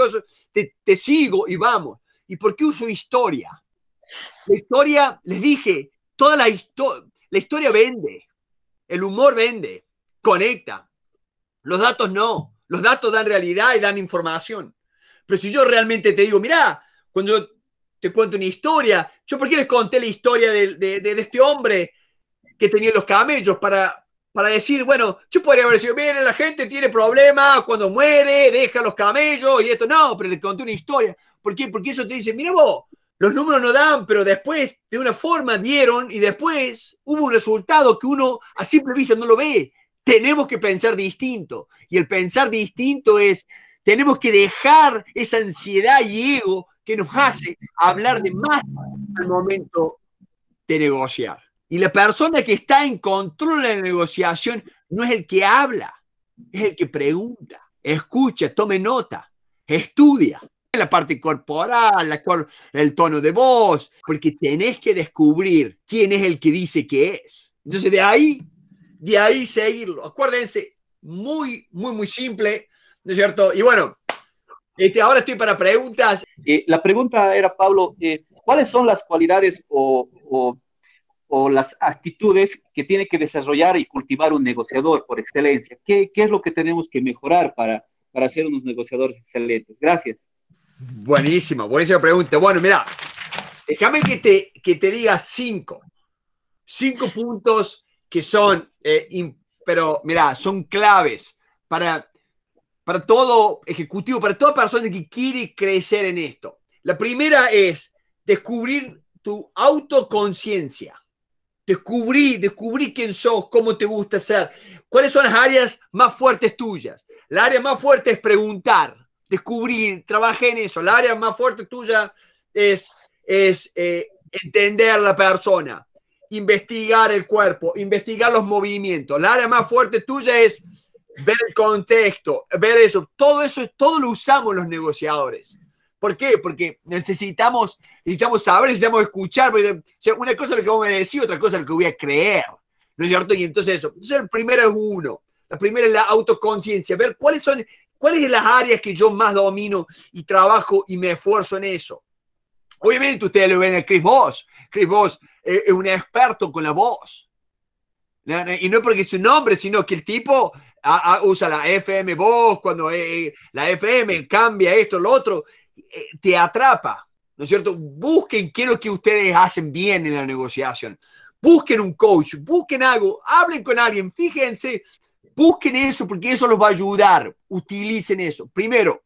te, te sigo y vamos. ¿Y por qué uso historia? La historia, les dije, toda la, historia, la historia vende, el humor vende, conecta. Los datos no, los datos dan realidad y dan información. Pero si yo realmente te digo, mirá, cuando yo te cuento una historia, yo por qué les conté la historia de, este hombre que tenía los camellos para, para decir, bueno, yo podría haber dicho, miren, la gente tiene problemas cuando muere, deja los camellos y esto, no, pero le conté una historia. ¿Por qué? Porque eso te dice, mira vos, los números no dan, pero después de una forma dieron y después hubo un resultado que uno a simple vista no lo ve. Tenemos que pensar distinto. Y el pensar distinto es tenemos que dejar esa ansiedad y ego que nos hace hablar de más al momento de negociar. Y la persona que está en control de la negociación no es el que habla, es el que pregunta, escucha, tome nota, estudia la parte corporal, la el tono de voz, porque tenés que descubrir quién es el que dice que es. Entonces de ahí, de ahí seguirlo. Acuérdense, muy, muy, muy simple, ¿no es cierto? Y bueno, este, ahora estoy para preguntas. Eh, la pregunta era, Pablo, eh, ¿cuáles son las cualidades o, las actitudes que tiene que desarrollar y cultivar un negociador por excelencia? ¿Qué, es lo que tenemos que mejorar para, para ser unos negociadores excelentes? Gracias. Buenísima, buenísima pregunta. Bueno, mira, déjame que te, que te diga cinco. Cinco puntos que son, eh, pero mira, son claves para para todo ejecutivo, para toda persona que quiere crecer en esto. La primera es descubrir tu autoconciencia. Descubrí, descubrí quién sos, cómo te gusta ser, cuáles son las áreas más fuertes tuyas. La área más fuerte es preguntar, descubrir, trabajé en eso. La área más fuerte tuya es, es eh, entender la persona, investigar el cuerpo, investigar los movimientos. La área más fuerte tuya es ver el contexto, ver eso, todo eso, todo lo usamos los negociadores. ¿Por qué? Porque necesitamos, necesitamos saber, necesitamos escuchar. una cosa es lo que voy me decís, otra cosa es lo que voy a creer. ¿No es cierto? Y entonces eso. Entonces el primero es uno. La primera es la autoconciencia, ver cuáles son, cuáles son las áreas que yo más domino y trabajo y me esfuerzo en eso. Obviamente ustedes lo ven a Chris Voss. Chris Voss eh, es un experto con la voz. Y no porque es un hombre, sino que el tipo Ah, ah, usa la FM voz, cuando eh, eh, la FM cambia esto, lo otro, eh, te atrapa, ¿no es cierto? Busquen qué es lo que ustedes hacen bien en la negociación. Busquen un coach, busquen algo, hablen con alguien, fíjense, busquen eso porque eso los va a ayudar. Utilicen eso. Primero,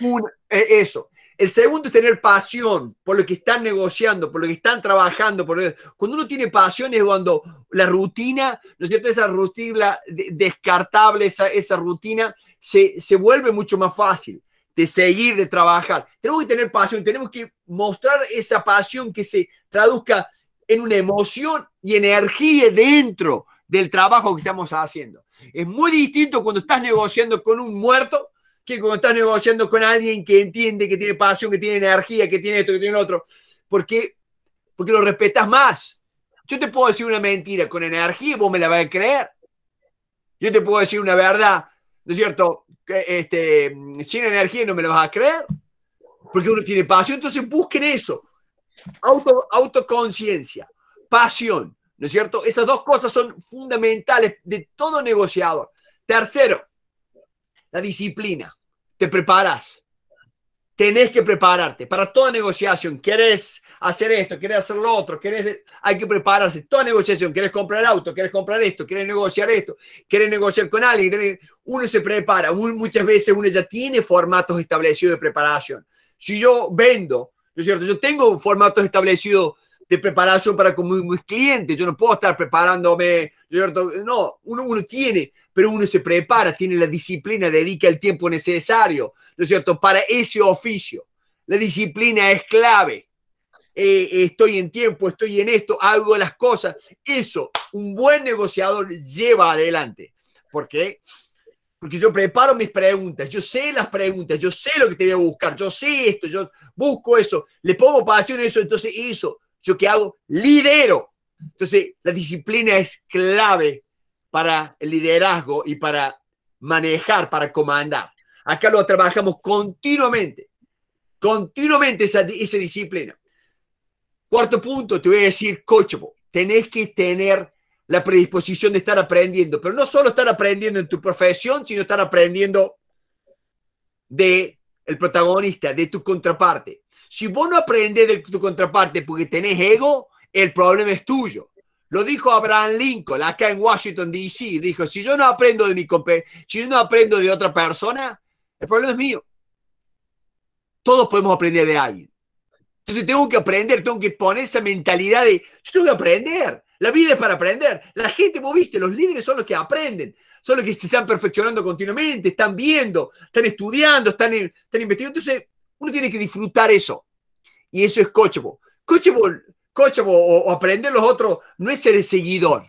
un, eso. El segundo es tener pasión por lo que están negociando, por lo que están trabajando. Cuando uno tiene pasión es cuando la rutina, ¿no es cierto? Esa rutina descartable, esa, esa rutina se, se, vuelve mucho más fácil de seguir, de trabajar. Tenemos que tener pasión, tenemos que mostrar esa pasión que se traduzca en una emoción y energía dentro del trabajo que estamos haciendo. Es muy distinto cuando estás negociando con un muerto que cuando estás negociando con alguien que entiende, que tiene pasión, que tiene energía, que tiene esto, que tiene otro, porque, porque lo respetas más. Yo te puedo decir una mentira con energía y vos me la vas a creer. Yo te puedo decir una verdad, ¿no es cierto? Este, sin energía no me la vas a creer, porque uno tiene pasión. Entonces busquen eso. autoconciencia, pasión, ¿no es cierto? Esas dos cosas son fundamentales de todo negociador. Tercero, la disciplina. Te preparas. Tenés que prepararte para toda negociación. Quieres hacer esto, quieres hacer lo otro, quieres, hay que prepararse. Toda negociación, quieres comprar el auto, quieres comprar esto, quieres negociar esto, quieres negociar con alguien. Uno se prepara. Muchas veces uno ya tiene formatos establecidos de preparación. Si yo vendo, ¿no es cierto? Yo tengo formatos establecidos de preparación para con mis clientes. Yo no puedo estar preparándome, ¿cierto? No, uno, uno tiene, pero uno se prepara, tiene la disciplina, dedica el tiempo necesario, ¿no es cierto?, para ese oficio. La disciplina es clave. Eh, estoy en tiempo, estoy en esto, hago las cosas. Eso, un buen negociador lleva adelante. ¿Por qué? Porque yo preparo mis preguntas, yo sé las preguntas, yo sé lo que te voy a buscar, yo sé esto, yo busco eso, le pongo pasión a eso, entonces eso ¿Yo qué hago? Lidero. Entonces, la disciplina es clave para el liderazgo y para manejar, para comandar. Acá lo trabajamos continuamente, continuamente esa, disciplina. Cuarto punto, te voy a decir, coachable, tenés que tener la predisposición de estar aprendiendo, pero no solo estar aprendiendo en tu profesión, sino estar aprendiendo de el protagonista, de tu contraparte. Si vos no aprendes de tu contraparte porque tenés ego, el problema es tuyo. Lo dijo Abraham Lincoln acá en Washington, D.C. Dijo, si yo no aprendo de mi si no aprendo de otra persona, el problema es mío. Todos podemos aprender de alguien. Entonces tengo que aprender, tengo que poner esa mentalidad de, yo tengo que aprender. La vida es para aprender. La gente, vos viste, los líderes son los que aprenden, son los que se están perfeccionando continuamente, están viendo, están estudiando, están, están investigando. Entonces, uno tiene que disfrutar eso. Y eso es coachable. Coachable, o, aprender los otros no es ser el seguidor.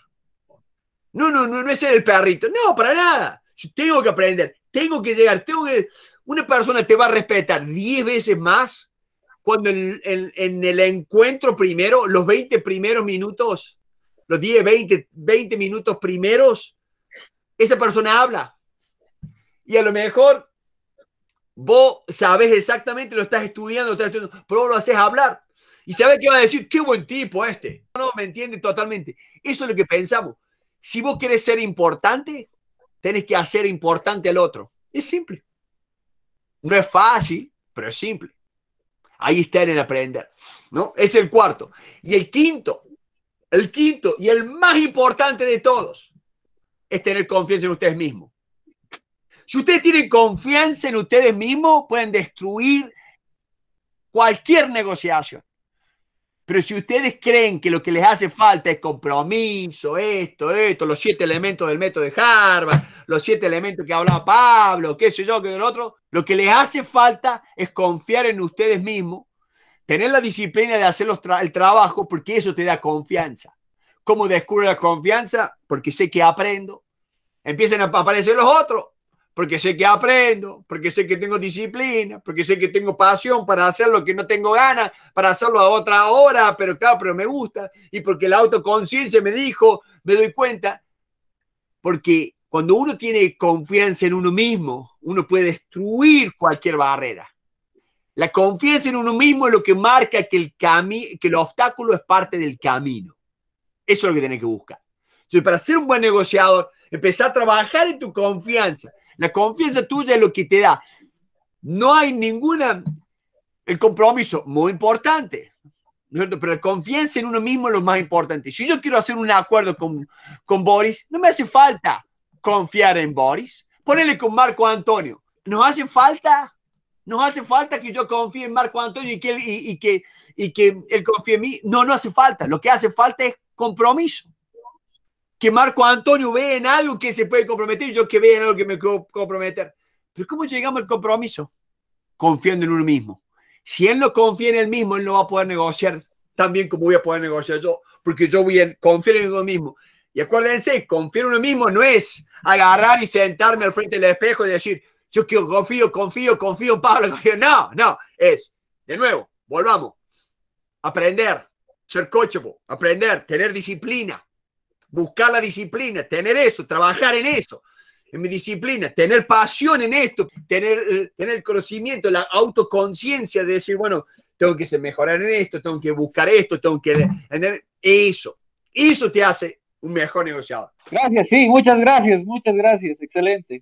No, no, no, no es ser el perrito. No, para nada. Yo tengo que aprender, tengo que llegar, tengo Una persona te va a respetar 10 veces más cuando en, en, el encuentro primero, los 20 primeros minutos, los 10, 20, 20 minutos primeros, esa persona habla. Y a lo mejor Vos sabés exactamente, lo estás estudiando, lo estás estudiando, pero vos lo haces hablar. Y sabés que va a decir, qué buen tipo este. No, me entiende totalmente. Eso es lo que pensamos. Si vos querés ser importante, tenés que hacer importante al otro. Es simple. No es fácil, pero es simple. Ahí está en el aprender. ¿no? Es el cuarto. Y el quinto, el quinto y el más importante de todos, es tener confianza en ustedes mismos. Si ustedes tienen confianza en ustedes mismos, pueden destruir cualquier negociación. Pero si ustedes creen que lo que les hace falta es compromiso, esto, esto, los siete elementos del método de Harvard, los siete elementos que hablaba Pablo, qué sé yo, que el otro, lo que les hace falta es confiar en ustedes mismos, tener la disciplina de hacer el trabajo, porque eso te da confianza. ¿Cómo descubre la confianza? Porque sé que aprendo. Empiezan a aparecer los otros porque sé que aprendo, porque sé que tengo disciplina, porque sé que tengo pasión para hacer lo que no tengo ganas, para hacerlo a otra hora, pero claro, pero me gusta, y porque la autoconciencia me dijo, me doy cuenta, porque cuando uno tiene confianza en uno mismo, uno puede destruir cualquier barrera. La confianza en uno mismo es lo que marca que el, que el obstáculo es parte del camino. Eso es lo que tenés que buscar. Entonces, para ser un buen negociador, empezar a trabajar en tu confianza. La confianza tuya es lo que te da. No hay ninguna, el compromiso, muy importante, ¿no pero la confianza en uno mismo es lo más importante. Si yo quiero hacer un acuerdo con, con Boris, no me hace falta confiar en Boris. Ponele con Marco Antonio. ¿Nos hace falta? ¿Nos hace falta que yo confíe en Marco Antonio y que, y que, y que él confíe en mí? No, no hace falta. Lo que hace falta es compromiso que Marco Antonio ve en algo que se puede comprometer, yo que ve en algo que me puedo comprometer. Pero ¿cómo llegamos al compromiso? Confiando en uno mismo. Si él no confía en él mismo, él no va a poder negociar tan bien como voy a poder negociar yo, porque yo voy a confiar en uno mismo. Y acuérdense, confiar en uno mismo no es agarrar y sentarme al frente del espejo y decir, yo confío, confío, confío en Pablo. No, no, es, de nuevo, volvamos, aprender, ser coachable, aprender, tener disciplina, buscar la disciplina, tener eso, trabajar en eso, en mi disciplina, tener pasión en esto, tener, tener el conocimiento, la autoconciencia de decir, bueno, tengo que mejorar en esto, tengo que buscar esto, tengo que... Eso, eso te hace un mejor negociador. Gracias, sí, muchas gracias, muchas gracias, excelente.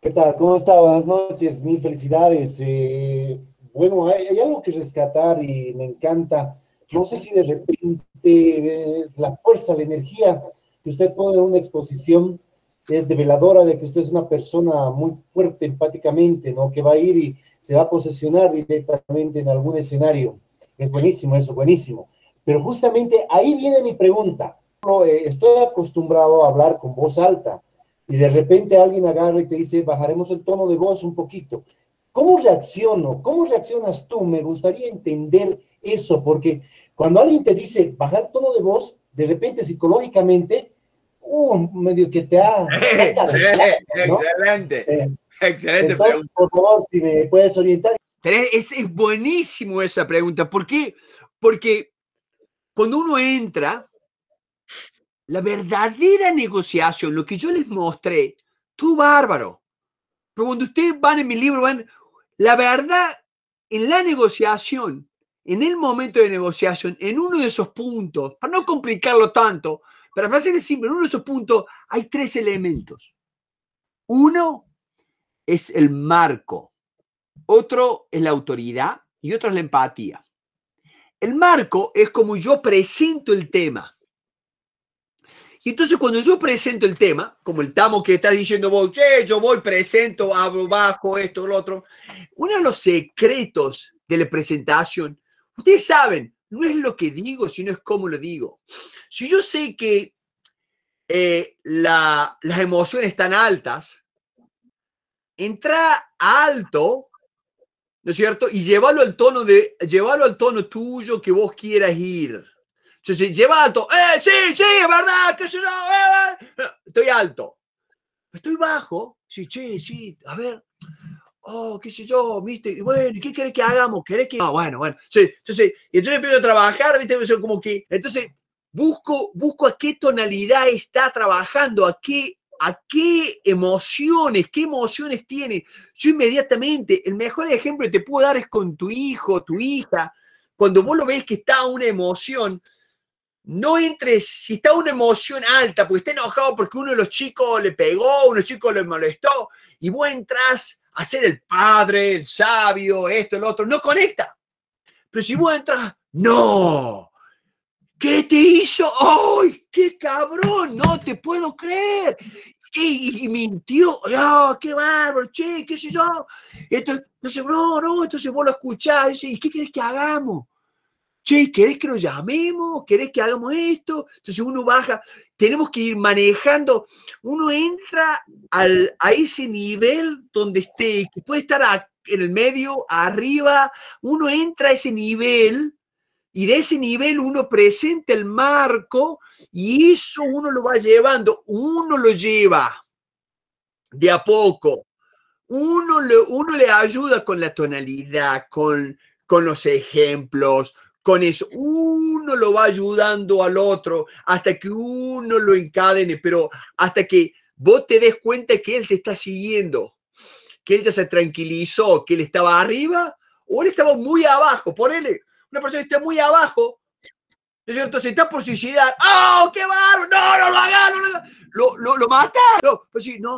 ¿Qué tal? ¿Cómo está? Buenas noches, mil felicidades. Eh, bueno, hay, algo que rescatar y me encanta no sé si de repente eh, la fuerza, la energía que usted pone en una exposición es develadora de que usted es una persona muy fuerte empáticamente, ¿no? Que va a ir y se va a posesionar directamente en algún escenario. Es buenísimo eso, buenísimo. Pero justamente ahí viene mi pregunta. Eh, estoy acostumbrado a hablar con voz alta y de repente alguien agarra y te dice, bajaremos el tono de voz un poquito. ¿Cómo reacciono? ¿Cómo reaccionas tú? Me gustaría entender eso, porque cuando alguien te dice bajar tono de voz, de repente psicológicamente, uh, medio que te ha... Excelente. Eh, excelente pregunta. Por favor, si me puedes orientar. Es, es buenísimo esa pregunta. ¿Por qué? Porque cuando uno entra, la verdadera negociación, lo que yo les mostré, tú bárbaro. Pero cuando ustedes van en mi libro, van, la verdad, en la negociación, en el momento de negociación, en uno de esos puntos, para no complicarlo tanto, para hacerle simple, en uno de esos puntos hay tres elementos. Uno es el marco, otro es la autoridad y otro es la empatía. El marco es como yo presento el tema. Y entonces cuando yo presento el tema, como el tamo que estás diciendo vos, che, yo voy, presento, abro, bajo, esto, lo otro, uno de los secretos de la presentación, ustedes saben, no es lo que digo, sino es cómo lo digo. Si yo sé que eh, las emociones están altas, entra alto, ¿no es cierto? Y llévalo al tono, de, llévalo al tono tuyo que vos quieras ir lleva alto. ¡Eh, sí, sí, es verdad! ¡Que sé ¡Eh, eh! Estoy alto. Estoy bajo. Sí, sí, sí. A ver. Oh, qué sé yo, viste. bueno, ¿qué querés que hagamos? ¿Querés que.? Ah, bueno, bueno. Sí, Y entonces empiezo a trabajar, viste, como que. Entonces, busco, busco a qué tonalidad está trabajando, a qué a qué emociones, qué emociones tiene. Yo inmediatamente, el mejor ejemplo que te puedo dar es con tu hijo, tu hija, cuando vos lo ves que está una emoción, no entres, si está una emoción alta, porque está enojado porque uno de los chicos le pegó, uno de los chicos le molestó, y vos entras a ser el padre, el sabio, esto, el otro, no conecta. Pero si vos entras, no, ¿qué te hizo? ¡Ay, qué cabrón! No te puedo creer. Y, mintió, ¡ah! qué bárbaro! Che, qué sé yo. Entonces, no, no, entonces vos lo escuchás, y ¿qué querés que hagamos? che, ¿querés que lo llamemos? ¿Querés que hagamos esto? Entonces uno baja, tenemos que ir manejando, uno entra a ese nivel donde esté, que puede estar en el medio, arriba, uno entra a ese nivel y de ese nivel uno presenta el marco y eso uno lo va llevando, uno lo lleva de a poco. Uno, uno le ayuda con la tonalidad, con, con los ejemplos, con eso, uno lo va ayudando al otro hasta que uno lo encadene, pero hasta que vos te des cuenta que él te está siguiendo, que él ya se tranquilizó, que él estaba arriba o él estaba muy abajo. Ponele, una persona está muy abajo, entonces está por suicidar. ¡Oh, qué barro! ¡No, no lo hagas! lo, lo, lo No,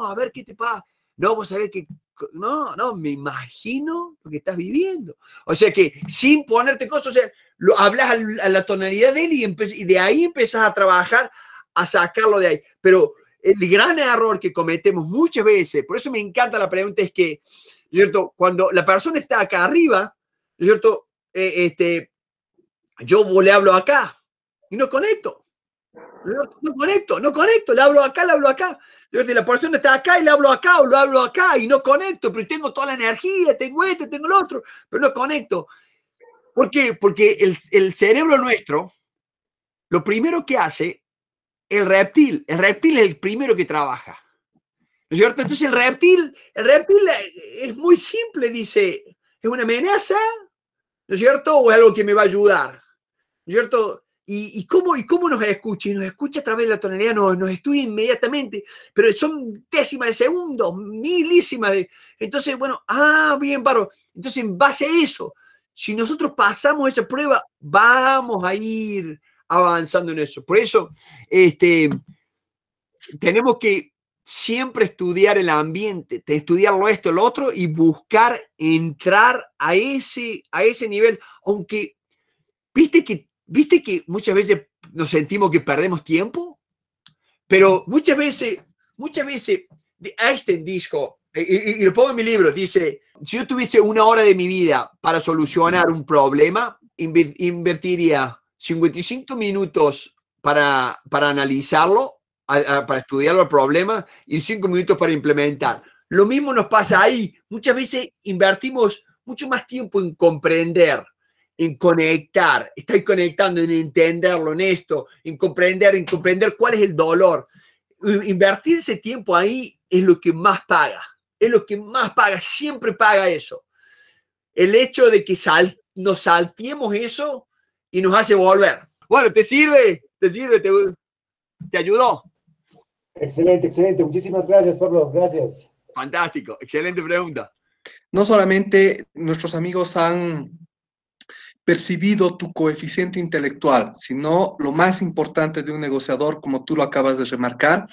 no, a ver qué te pasa. No, vos sabés que no, no, me imagino lo que estás viviendo. O sea que sin ponerte cosas, o sea, lo, hablas a, la tonalidad de él y, de ahí empezás a trabajar, a sacarlo de ahí. Pero el gran error que cometemos muchas veces, por eso me encanta la pregunta, es que, ¿cierto? Cuando la persona está acá arriba, ¿cierto? Eh, este, yo le hablo acá y no conecto. No, no conecto, no conecto, le hablo acá, le hablo acá la persona está acá y le hablo acá o lo hablo acá y no conecto, pero tengo toda la energía, tengo esto, tengo el otro, pero no conecto. ¿Por qué? Porque el, el cerebro nuestro, lo primero que hace, el reptil, el reptil es el primero que trabaja. ¿No es cierto? Entonces el reptil, el reptil es muy simple, dice, es una amenaza, ¿no es cierto? O es algo que me va a ayudar, ¿no es cierto? ¿Y, cómo, ¿Y cómo nos escucha? Y nos escucha a través de la tonalidad, nos, nos estudia inmediatamente, pero son décimas de segundos milísimas de... Entonces, bueno, ah, bien, paro. Entonces, en base a eso, si nosotros pasamos esa prueba, vamos a ir avanzando en eso. Por eso, este, tenemos que siempre estudiar el ambiente, estudiar lo esto, lo otro y buscar entrar a ese, a ese nivel, aunque viste que ¿Viste que muchas veces nos sentimos que perdemos tiempo? Pero muchas veces, muchas veces, Einstein dijo, y, y, y, lo pongo en mi libro, dice, si yo tuviese una hora de mi vida para solucionar un problema, invertiría 55 minutos para, analizarlo, para estudiarlo el problema y 5 minutos para implementar. Lo mismo nos pasa ahí. Muchas veces invertimos mucho más tiempo en comprender en conectar, estoy conectando en entenderlo, en esto, en comprender, en comprender cuál es el dolor. Invertir ese tiempo ahí es lo que más paga, es lo que más paga, siempre paga eso. El hecho de que sal, nos salpiemos eso y nos hace volver. Bueno, te sirve, te sirve, te, te ayudó. Excelente, excelente. Muchísimas gracias, Pablo. Gracias. Fantástico, excelente pregunta. No solamente nuestros amigos han percibido tu coeficiente intelectual, sino lo más importante de un negociador, como tú lo acabas de remarcar,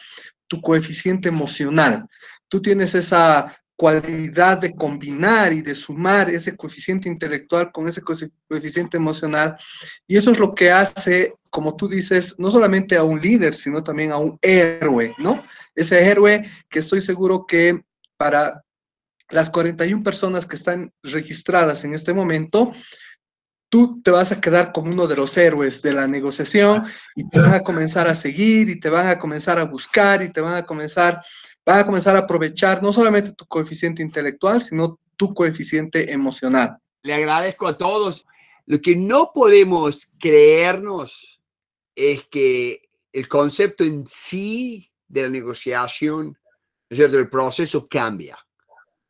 tu coeficiente emocional. Tú tienes esa cualidad de combinar y de sumar ese coeficiente intelectual con ese coeficiente emocional. Y eso es lo que hace, como tú dices, no solamente a un líder, sino también a un héroe, ¿no? Ese héroe que estoy seguro que para las 41 personas que están registradas en este momento, tú te vas a quedar como uno de los héroes de la negociación y te van a comenzar a seguir y te van a comenzar a buscar y te van a comenzar, van a comenzar a aprovechar no solamente tu coeficiente intelectual, sino tu coeficiente emocional. Le agradezco a todos. Lo que no podemos creernos es que el concepto en sí de la negociación, o es cierto? El proceso cambia.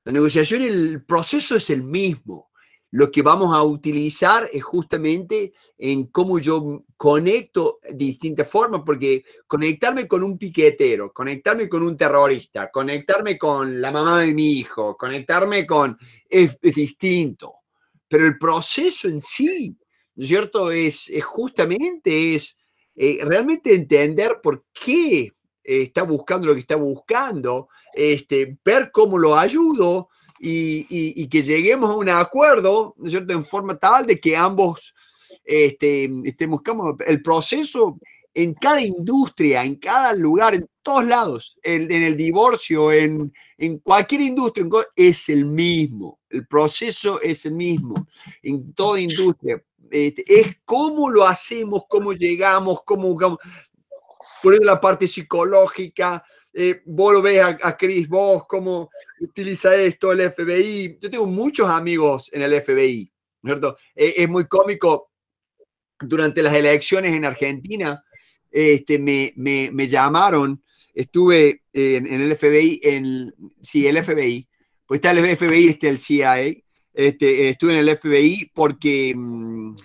La negociación, el proceso es el mismo lo que vamos a utilizar es justamente en cómo yo conecto de distintas formas, porque conectarme con un piquetero, conectarme con un terrorista, conectarme con la mamá de mi hijo, conectarme con... es, distinto. Pero el proceso en sí, ¿no es cierto? Es, justamente, es eh, realmente entender por qué eh, está buscando lo que está buscando, este, ver cómo lo ayudo, y, que lleguemos a un acuerdo, ¿no es cierto?, en forma tal de que ambos este, estemos El proceso en cada industria, en cada lugar, en todos lados, en, el divorcio, en, en cualquier industria, es el mismo. El proceso es el mismo en toda industria. Este, es cómo lo hacemos, cómo llegamos, cómo buscamos. Por eso la parte psicológica, eh, vos lo ves a, Cris, Chris vos cómo utiliza esto el FBI. Yo tengo muchos amigos en el FBI, ¿cierto? Eh, es muy cómico. Durante las elecciones en Argentina, este, me, llamaron, estuve eh, en, el FBI, en, sí, el FBI, pues está el FBI, está el CIA, este, estuve en el FBI porque, mm,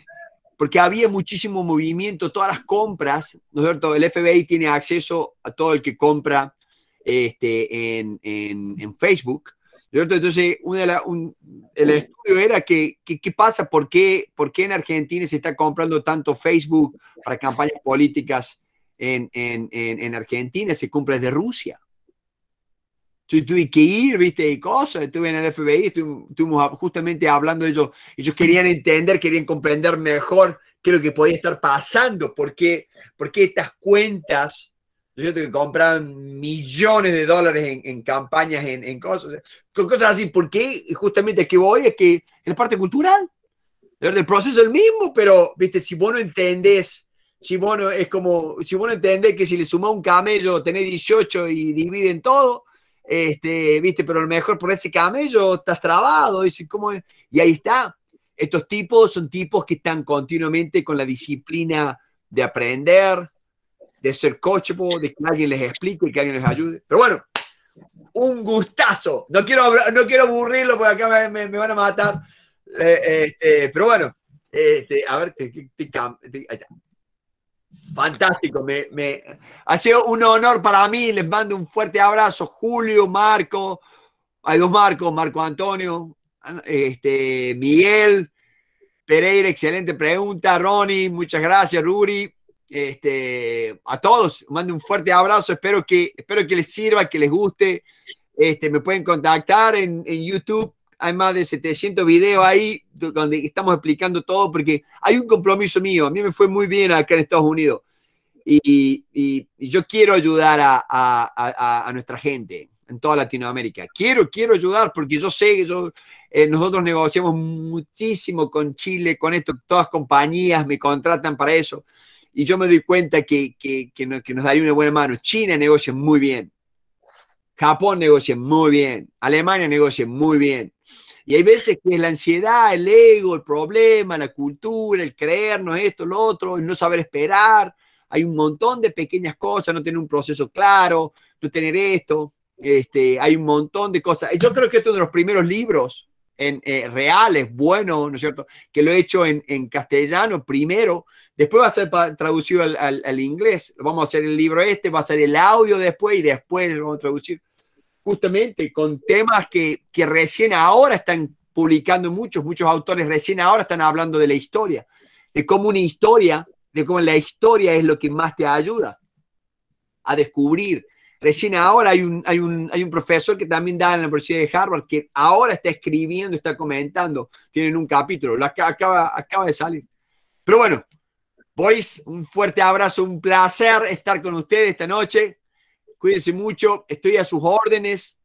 porque había muchísimo movimiento, todas las compras, ¿no es cierto? El FBI tiene acceso a todo el que compra este, en, en, en Facebook. Entonces, una el estudio era que, qué pasa, ¿Por qué, por qué en Argentina se está comprando tanto Facebook para campañas políticas en, en, en Argentina, se compra desde Rusia. Entonces, tuve que ir, viste, y cosas, estuve en el FBI, estuvimos justamente hablando de ellos, ellos querían entender, querían comprender mejor qué es lo que podía estar pasando, por qué, por qué estas cuentas tengo que compran millones de dólares en, campañas, en, cosas, con cosas así. Porque justamente que voy es que en la parte cultural. El proceso es el mismo, pero, viste, si vos no entendés, si vos no, es como, si vos no entendés que si le sumás un camello, tenés 18 y dividen todo, este, viste, pero a lo mejor por ese camello estás trabado, y, ¿cómo y ahí está. Estos tipos son tipos que están continuamente con la disciplina de aprender, de ser coachable, de que alguien les explique, que alguien les ayude. Pero bueno, un gustazo. No quiero, no quiero aburrirlo porque acá me, van a matar. Eh, este, pero bueno, este, a ver, fantástico. ha sido un honor para mí. Les mando un fuerte abrazo. Julio, Marco, hay dos Marcos, Marco Antonio, este, Miguel. Pereira, excelente pregunta. Ronnie, muchas gracias. Ruri, este, a todos, mando un fuerte abrazo. Espero que, espero que les sirva, que les guste. Este, me pueden contactar en, en YouTube. Hay más de 700 videos ahí donde estamos explicando todo porque hay un compromiso mío. A mí me fue muy bien acá en Estados Unidos. Y, y, yo quiero ayudar a, a, a, nuestra gente en toda Latinoamérica. Quiero, quiero ayudar porque yo sé que yo, eh, nosotros negociamos muchísimo con Chile, con esto, todas compañías me contratan para eso y yo me doy cuenta que, que, que, nos daría una buena mano. China negocia muy bien, Japón negocia muy bien, Alemania negocia muy bien. Y hay veces que es la ansiedad, el ego, el problema, la cultura, el creernos esto, lo otro, el no saber esperar. Hay un montón de pequeñas cosas, no tener un proceso claro, no tener esto. Este, hay un montón de cosas. Yo creo que esto es uno de los primeros libros en, eh, reales, bueno, ¿no es cierto? Que lo he hecho en, castellano primero, después va a ser traducido al, inglés, vamos a hacer el libro este, va a ser el audio después y después lo vamos a traducir justamente con temas que, que recién ahora están publicando muchos, muchos autores recién ahora están hablando de la historia, de cómo una historia, de cómo la historia es lo que más te ayuda a descubrir Recién ahora hay un, hay, un, hay un profesor que también da en la Universidad de Harvard que ahora está escribiendo, está comentando, tienen un capítulo, acaba, acaba de salir. Pero bueno, Boys, un fuerte abrazo, un placer estar con ustedes esta noche. Cuídense mucho, estoy a sus órdenes.